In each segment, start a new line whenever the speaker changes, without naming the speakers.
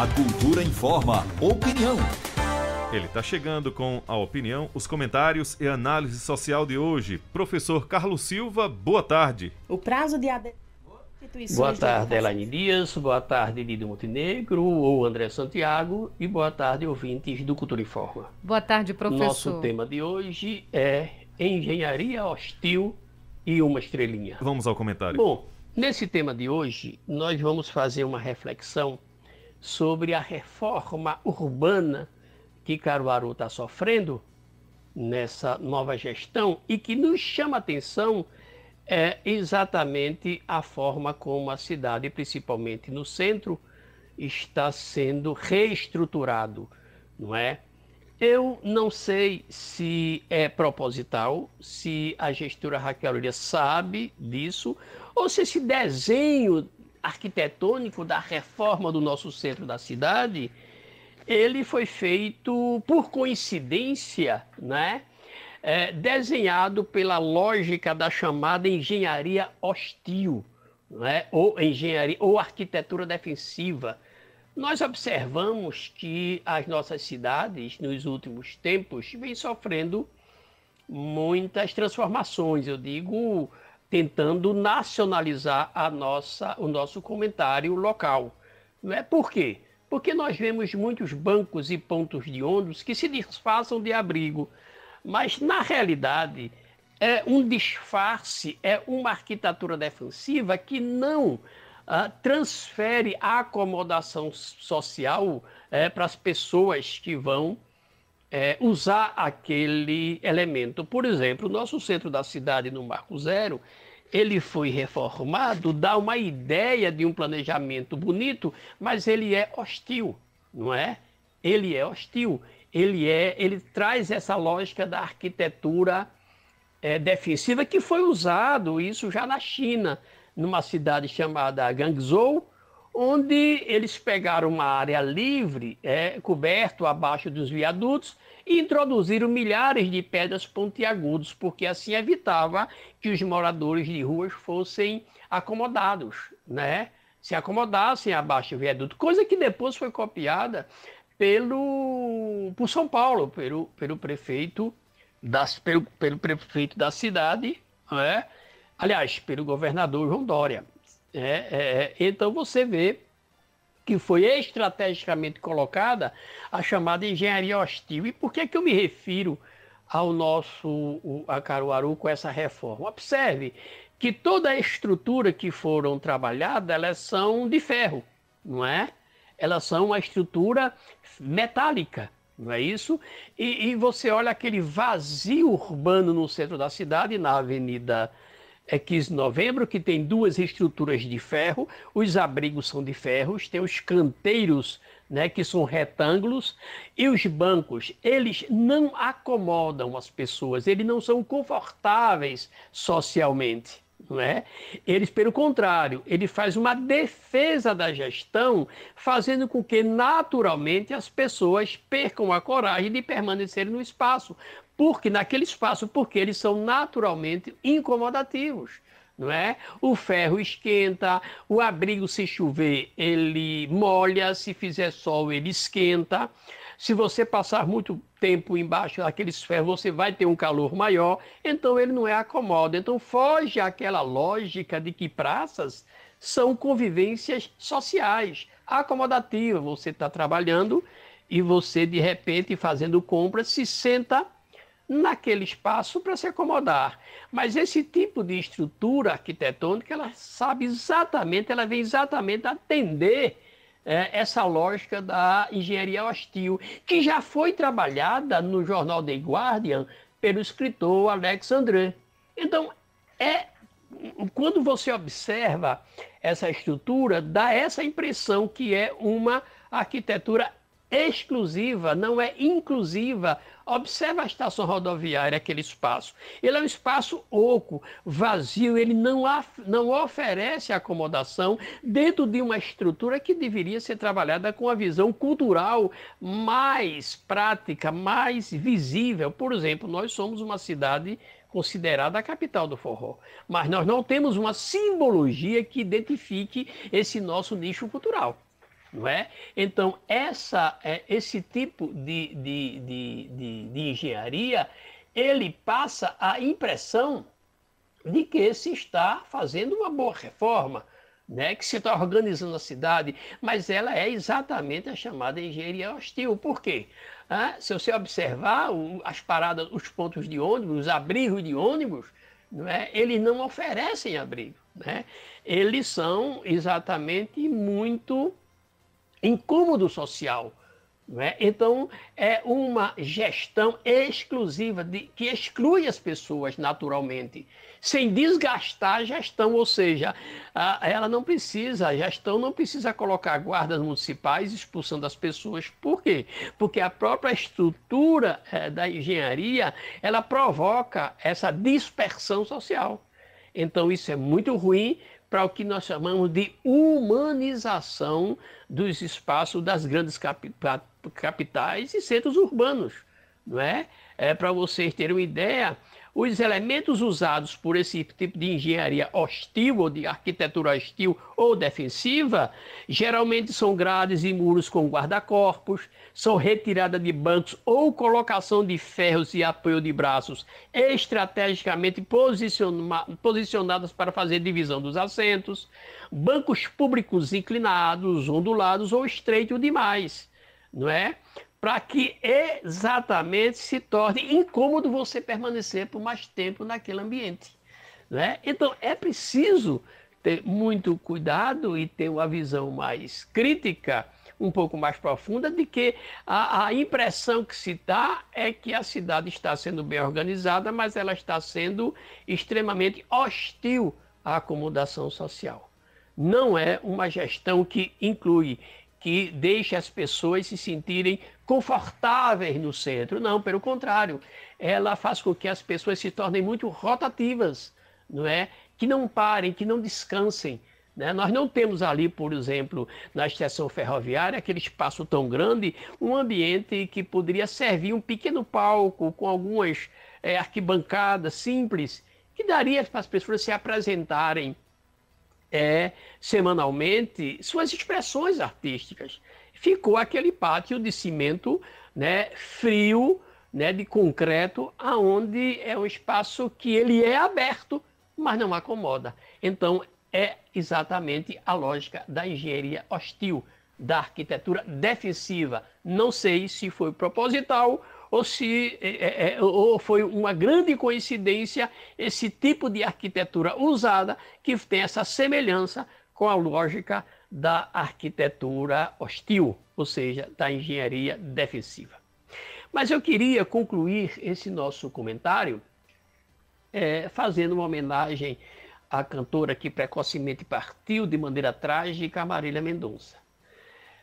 A cultura informa. Opinião. Ele está chegando com a opinião, os comentários e análise social de hoje. Professor Carlos Silva, boa tarde. O prazo de ad... Boa tarde, Elaine Dias, boa tarde, Lido Montenegro, ou André Santiago, e boa tarde, ouvintes do Cultura Informa. Boa tarde, professor. Nosso tema de hoje é Engenharia Hostil e uma Estrelinha. Vamos ao comentário. Bom, nesse tema de hoje, nós vamos fazer uma reflexão sobre a reforma urbana que Caruaru está sofrendo nessa nova gestão e que nos chama atenção é exatamente a forma como a cidade, principalmente no centro, está sendo reestruturado, não é? Eu não sei se é proposital, se a gestora Raquel Olha sabe disso, ou se esse desenho arquitetônico da reforma do nosso centro da cidade, ele foi feito por coincidência, né? É, desenhado pela lógica da chamada engenharia hostil, né? ou engenharia ou arquitetura defensiva. Nós observamos que as nossas cidades, nos últimos tempos, vêm sofrendo muitas transformações. Eu digo tentando nacionalizar a nossa, o nosso comentário local. Não é por quê? Porque nós vemos muitos bancos e pontos de ônibus que se disfarçam de abrigo, mas na realidade é um disfarce, é uma arquitetura defensiva que não ah, transfere a acomodação social eh, para as pessoas que vão é, usar aquele elemento. Por exemplo, o nosso centro da cidade no Marco Zero, ele foi reformado, dá uma ideia de um planejamento bonito, mas ele é hostil, não é? Ele é hostil. Ele é, ele traz essa lógica da arquitetura é, defensiva que foi usado isso já na China, numa cidade chamada Gangzhou, onde eles pegaram uma área livre, é, coberto abaixo dos viadutos, e introduziram milhares de pedras pontiagudas, porque assim evitava que os moradores de ruas fossem acomodados, né? se acomodassem abaixo do viaduto, coisa que depois foi copiada pelo por São Paulo, pelo, pelo prefeito das, pelo, pelo prefeito da cidade, né? aliás, pelo governador João Dória. É, é, é, então você vê que foi estrategicamente colocada a chamada engenharia hostil. E por que, é que eu me refiro ao nosso a Caruaru com essa reforma? Observe que toda a estrutura que foram trabalhadas, elas são de ferro, não é? Elas são uma estrutura metálica, não é isso? E, e você olha aquele vazio urbano no centro da cidade, na Avenida é 15 de novembro, que tem duas estruturas de ferro, os abrigos são de ferros, tem os canteiros, né, que são retângulos, e os bancos, eles não acomodam as pessoas, eles não são confortáveis socialmente. É? Eles, pelo contrário, ele faz uma defesa da gestão, fazendo com que naturalmente as pessoas percam a coragem de permanecer no espaço, porque naquele espaço, porque eles são naturalmente incomodativos. Não é? O ferro esquenta, o abrigo, se chover, ele molha, se fizer sol, ele esquenta. Se você passar muito tempo embaixo daqueles ferros, você vai ter um calor maior, então ele não é acomoda. Então foge aquela lógica de que praças são convivências sociais, acomodativas. Você está trabalhando e você, de repente, fazendo compras, se senta naquele espaço para se acomodar. Mas esse tipo de estrutura arquitetônica, ela sabe exatamente, ela vem exatamente atender é, essa lógica da engenharia hostil, que já foi trabalhada no jornal The Guardian pelo escritor Alex Então, é quando você observa essa estrutura, dá essa impressão que é uma arquitetura exclusiva, não é inclusiva. Observa a estação rodoviária, aquele espaço. Ele é um espaço oco, vazio, ele não, não oferece acomodação dentro de uma estrutura que deveria ser trabalhada com a visão cultural mais prática, mais visível. Por exemplo, nós somos uma cidade considerada a capital do forró. Mas nós não temos uma simbologia que identifique esse nosso nicho cultural. Não é? Então, essa, é, esse tipo de, de, de, de, de engenharia, ele passa a impressão de que se está fazendo uma boa reforma, né, que se está organizando a cidade, mas ela é exatamente a chamada engenharia hostil. Por quê? Ah, se você observar as paradas, os pontos de ônibus, os abrigos de ônibus, não é? eles não oferecem abrigo. Né? Eles são exatamente muito incômodo social. Né? Então, é uma gestão exclusiva, de, que exclui as pessoas naturalmente, sem desgastar a gestão, ou seja, a, ela não precisa, a gestão não precisa colocar guardas municipais expulsando as pessoas. Por quê? Porque a própria estrutura é, da engenharia, ela provoca essa dispersão social. Então, isso é muito ruim, para o que nós chamamos de humanização dos espaços das grandes capitais e centros urbanos, não é? É para vocês terem uma ideia, os elementos usados por esse tipo de engenharia hostil ou de arquitetura hostil ou defensiva geralmente são grades e muros com guarda-corpos, são retirada de bancos ou colocação de ferros e apoio de braços estrategicamente posicionadas para fazer divisão dos assentos, bancos públicos inclinados, ondulados ou estreitos demais, não é? para que exatamente se torne incômodo você permanecer por mais tempo naquele ambiente. Né? Então, é preciso ter muito cuidado e ter uma visão mais crítica, um pouco mais profunda, de que a, a impressão que se dá é que a cidade está sendo bem organizada, mas ela está sendo extremamente hostil à acomodação social. Não é uma gestão que inclui que deixe as pessoas se sentirem confortáveis no centro. Não, pelo contrário, ela faz com que as pessoas se tornem muito rotativas, não é? Que não parem, que não descansem. Né? Nós não temos ali, por exemplo, na estação ferroviária, aquele espaço tão grande, um ambiente que poderia servir um pequeno palco com algumas é, arquibancadas simples, que daria para as pessoas se apresentarem é, semanalmente suas expressões artísticas. Ficou aquele pátio de cimento né, frio, né, de concreto, aonde é um espaço que ele é aberto, mas não acomoda. Então, é exatamente a lógica da engenharia hostil, da arquitetura defensiva. Não sei se foi proposital ou se é, é, é, ou foi uma grande coincidência esse tipo de arquitetura usada que tem essa semelhança com a lógica da arquitetura hostil, ou seja, da engenharia defensiva. Mas eu queria concluir esse nosso comentário é, fazendo uma homenagem à cantora que precocemente partiu de maneira trágica, Marília Mendonça.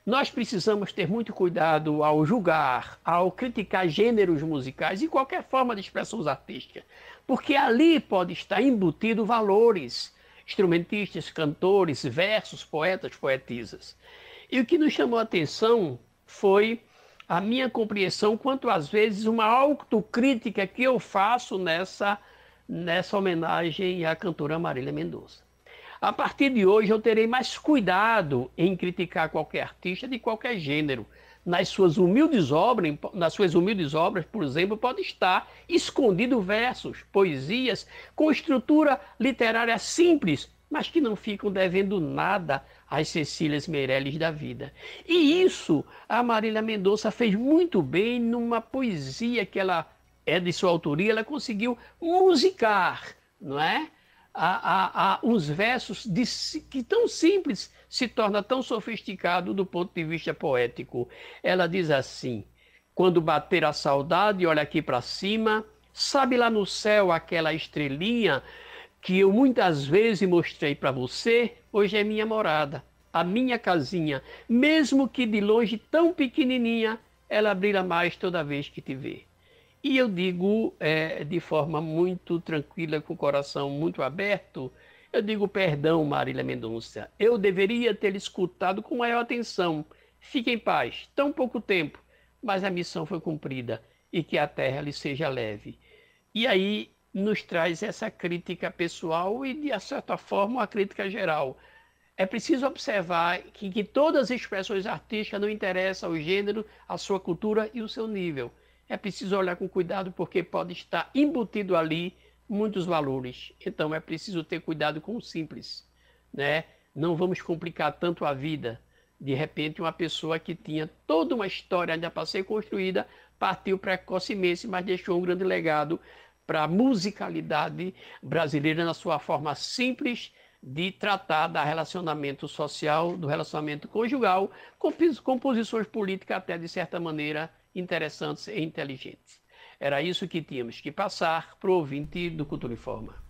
Nós precisamos ter muito cuidado ao julgar, ao criticar gêneros musicais e qualquer forma de expressão artística, porque ali pode estar embutido valores, instrumentistas, cantores, versos, poetas, poetisas. E o que nos chamou a atenção foi a minha compreensão quanto às vezes uma autocrítica que eu faço nessa nessa homenagem à cantora Marília Mendonça. A partir de hoje eu terei mais cuidado em criticar qualquer artista de qualquer gênero. Nas suas humildes obras, nas suas humildes obras, por exemplo, pode estar escondido versos, poesias com estrutura literária simples, mas que não ficam devendo nada às Cecílias Meirelles da vida. E isso a Marília Mendonça fez muito bem numa poesia que ela é de sua autoria, ela conseguiu musicar, não é? a, a, a, versos de, que tão simples se torna tão sofisticado do ponto de vista poético. Ela diz assim: quando bater a saudade, olha aqui para cima, sabe lá no céu aquela estrelinha que eu muitas vezes mostrei para você, hoje é minha morada, a minha casinha, mesmo que de longe tão pequenininha, ela brilha mais toda vez que te vê. E eu digo é, de forma muito tranquila, com o coração muito aberto, eu digo perdão, Marília Mendonça. Eu deveria ter escutado com maior atenção. Fique em paz, tão pouco tempo, mas a missão foi cumprida e que a terra lhe seja leve. E aí nos traz essa crítica pessoal e, de certa forma, uma crítica geral. É preciso observar que, que todas as expressões artísticas não interessam o gênero, a sua cultura e o seu nível é preciso olhar com cuidado porque pode estar embutido ali muitos valores. Então é preciso ter cuidado com o simples, né? Não vamos complicar tanto a vida. De repente, uma pessoa que tinha toda uma história ainda para ser construída partiu precocemente, mas deixou um grande legado para a musicalidade brasileira na sua forma simples de tratar do relacionamento social, do relacionamento conjugal, com composições políticas até de certa maneira interessantes e inteligentes. Era isso que tínhamos que passar para o ouvinte do Cultura Informa.